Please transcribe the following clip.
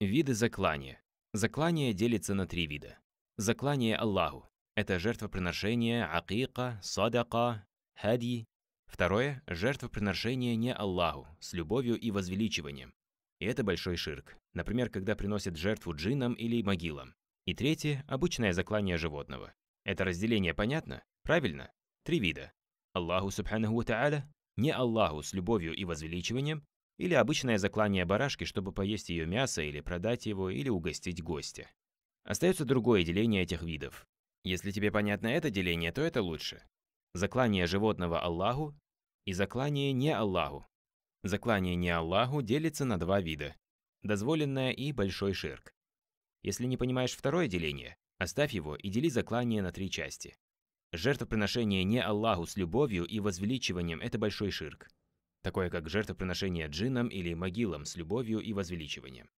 Виды заклания. Заклание делится на три вида. Заклание Аллаху. Это жертвоприношение, акика, садака, хади. Второе – жертвоприношение не Аллаху, с любовью и возвеличиванием. И это большой ширк. Например, когда приносят жертву джинам или могилам. И третье – обычное заклание животного. Это разделение понятно? Правильно? Три вида. Аллаху Субханаху Та'аля, не Аллаху с любовью и возвеличиванием, или обычное заклание барашки, чтобы поесть ее мясо или продать его, или угостить гостя. Остается другое деление этих видов. Если тебе понятно это деление, то это лучше. Заклание животного Аллаху и заклание не Аллаху. Заклание не Аллаху делится на два вида – дозволенное и большой ширк. Если не понимаешь второе деление, оставь его и дели заклание на три части. Жертвоприношение не Аллаху с любовью и возвеличиванием – это большой ширк такое как жертвоприношение джиннам или могилам с любовью и возвеличиванием.